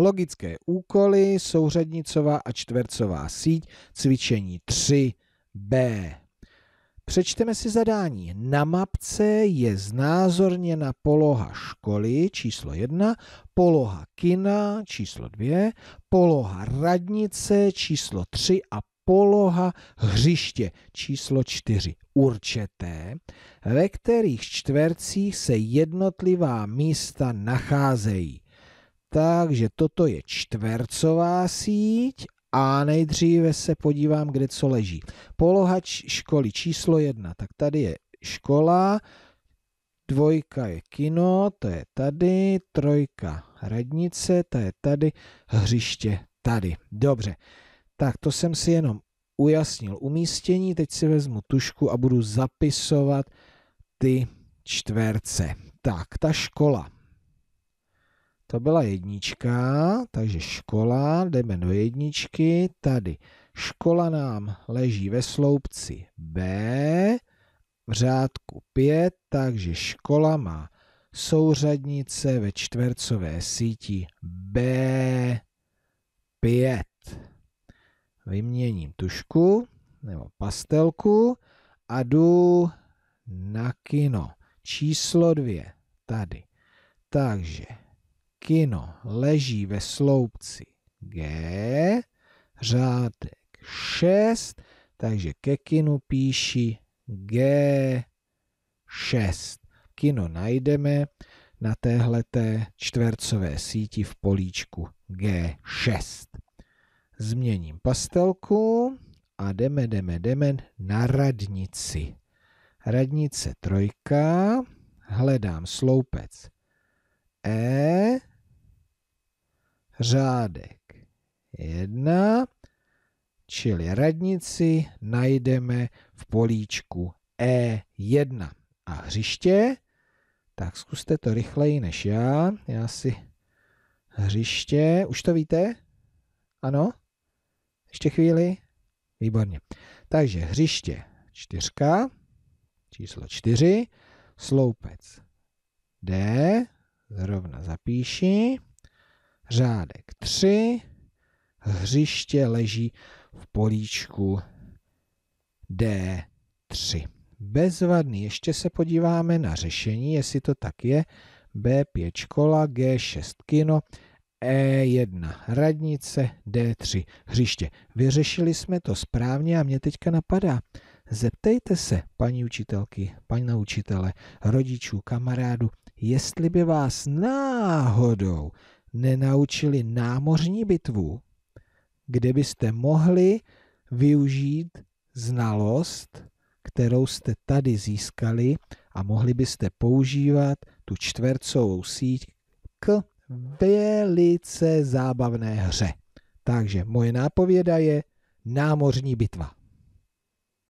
logické úkoly, souřadnicová a čtvercová síť, cvičení 3b. Přečteme si zadání. Na mapce je znázorněna poloha školy číslo 1, poloha kina číslo 2, poloha radnice číslo 3 a poloha hřiště číslo 4. Určete, ve kterých čtvercích se jednotlivá místa nacházejí. Takže toto je čtvercová síť a nejdříve se podívám, kde co leží. Poloha školy číslo jedna, tak tady je škola, dvojka je kino, to je tady, trojka radnice, to je tady, hřiště tady. Dobře, tak to jsem si jenom ujasnil umístění, teď si vezmu tušku a budu zapisovat ty čtverce. Tak, ta škola. To byla jednička, takže škola, jdeme do jedničky, tady škola nám leží ve sloupci B, v řádku 5, takže škola má souřadnice ve čtvercové síti B5. Vyměním tušku nebo pastelku a jdu na kino. Číslo dvě, tady. Takže kino leží ve sloupci G, řádek 6, takže ke kinu píši G6. Kino najdeme na téhleté čtvercové síti v políčku G6. Změním pastelku a jdeme, jdeme, jdeme na radnici. Radnice trojka, hledám sloupec E, řádek 1, čili radnici najdeme v políčku E1. A hřiště, tak zkuste to rychleji než já. Já si hřiště, už to víte? Ano? Ještě chvíli? Výborně. Takže hřiště čtyřka, číslo čtyři, sloupec D, zrovna zapíši, řádek 3, hřiště leží v políčku D3. Bezvadný, ještě se podíváme na řešení, jestli to tak je. B5 škola, G6 kino, E1 radnice, D3 hřiště. Vyřešili jsme to správně a mě teďka napadá. Zeptejte se, paní učitelky, paní učitele, rodičů, kamarádu, jestli by vás náhodou nenaučili námořní bitvu, kde byste mohli využít znalost, kterou jste tady získali a mohli byste používat tu čtvercovou síť k velice zábavné hře. Takže moje nápověda je námořní bitva.